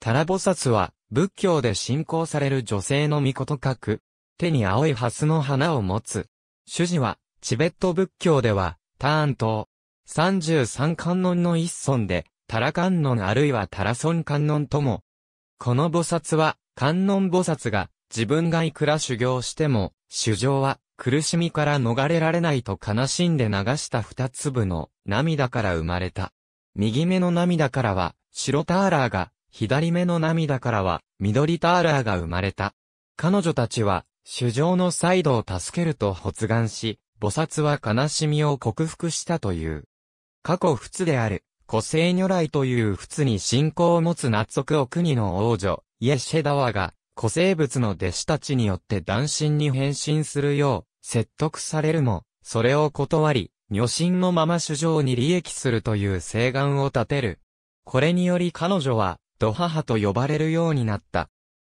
タラ菩薩は、仏教で信仰される女性の御事く、手に青い蓮の花を持つ。主事は、チベット仏教では、ターン島。33観音の一尊で、タラ観音あるいはタラソン観音とも。この菩薩は、観音菩薩が、自分がいくら修行しても、主情は、苦しみから逃れられないと悲しんで流した二粒の涙から生まれた。右目の涙からは、白ターラーが左目の涙からは、緑ターラーが生まれた。彼女たちは、主上のサイドを助けると発願し、菩薩は悲しみを克服したという。過去仏である、古生如来という仏に信仰を持つ納得を国の王女、イエシェダワが、古生物の弟子たちによって断神に変身するよう、説得されるも、それを断り、女神のまま主上に利益するという誓願を立てる。これにより彼女は、ド母と呼ばれるようになった。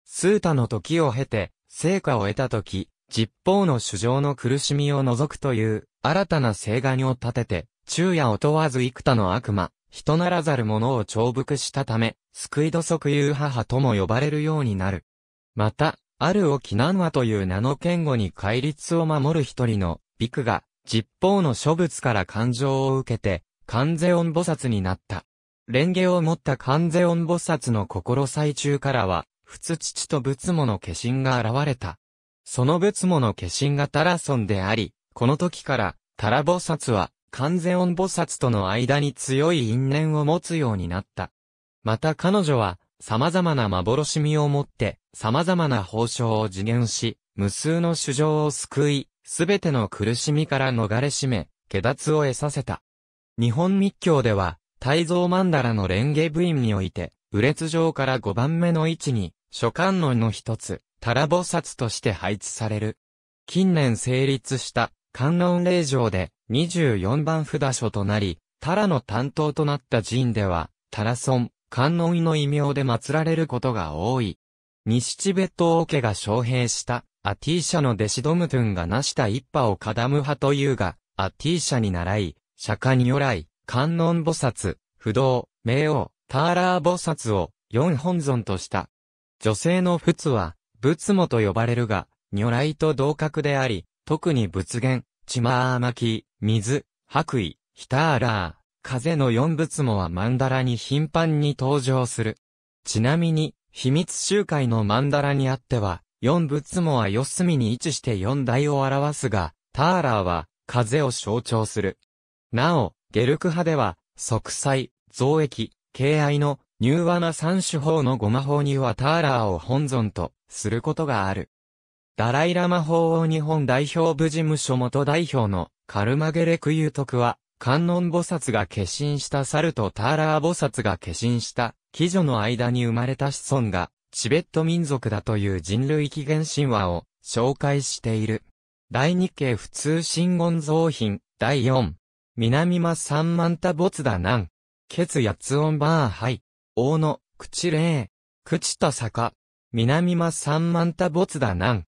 スータの時を経て、成果を得た時、実ーの主情の苦しみを除くという、新たな聖願を立てて、昼夜を問わず幾多の悪魔、人ならざる者を重複したため、救い土足有母とも呼ばれるようになる。また、あるを避難話という名の堅固に戒律を守る一人の、ビクが、実ーの諸仏から感情を受けて、関全音菩薩になった。蓮華を持った観世音菩薩の心最中からは、仏父と仏母の化身が現れた。その仏母の化身がタラソンであり、この時から、タラ菩薩は、観世音菩薩との間に強い因縁を持つようになった。また彼女は、様々な幻見を持って、様々な報奨を自言し、無数の衆生を救い、すべての苦しみから逃れしめ、下脱を得させた。日本密教では、大蔵曼荼羅の蓮華部院において、右列上から5番目の位置に、諸観音の一つ、タラ菩薩として配置される。近年成立した、観音霊場で、24番札所となり、タラの担当となった寺院では、タラ村、観音の異名で祀られることが多い。西チベット王家が招聘した、アティーシャの弟子ドムトゥンが成した一派をカダム派というが、アティーシャに習い、釈迦に如来、観音菩薩、不動、冥王、ターラー菩薩を四本尊とした。女性の仏は、仏母と呼ばれるが、如来と同格であり、特に仏言、チマー巻き、水、白衣、ヒターラー、風の四仏母は曼ダラに頻繁に登場する。ちなみに、秘密集会の曼ダラにあっては、四仏母は四隅に位置して四大を表すが、ターラーは、風を象徴する。なお、ゲルク派では、即祭、増益、敬愛の、柔和な三種法のご魔法にはターラーを本尊とすることがある。ダライラ魔法王日本代表部事務所元代表のカルマゲレクユトクは、観音菩薩が化身した猿とターラー菩薩が化身した貴女の間に生まれた子孫がチベット民族だという人類起源神話を紹介している。大日経普通神言造品第4南間三万多没だ南。ツ八音バー杯。大野、口霊。口と坂。南間三万多没だ南。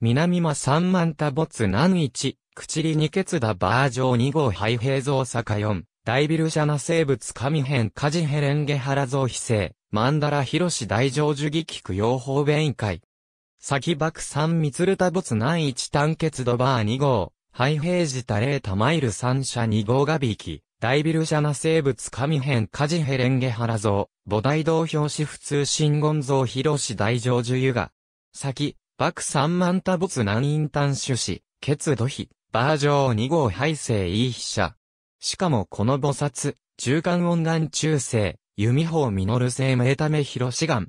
南間三万多没南一。口里二ケツだバージョン二号杯平蔵坂四。大ビルシャナ生物神編カジヘレンゲハラゾウヒセマンダラヒロシ大乗樹義菊養蜂弁会。先爆三密ルタ没ツ南一単血ドバー2号。ハイヘイジタレータマイル三社二号がびき、大ビルシャナ生物神編カジヘレンゲハラ像、母大道表紙普通新言像広し大乗樹湯が、先、爆三万多没南院端種子、血土比、バージョン二号配生いい筆者。しかもこの菩薩、中間音願中世、弓法実生命ため広志願。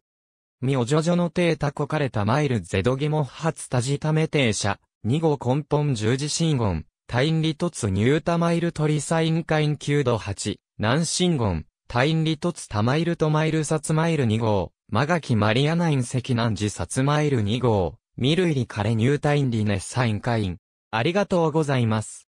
みおじょじょの手たこかれたマイルゼドゲも初たじため停車、二号根本十字真言、タインリトツニュータマイルトリサインカイン9度8、南真言、タインリトツタマイルトマイルサツマイル二号、マガキマリアナイン赤南寺サツマイル二号、ミルイリカレニュータインリネサインカイン。ありがとうございます。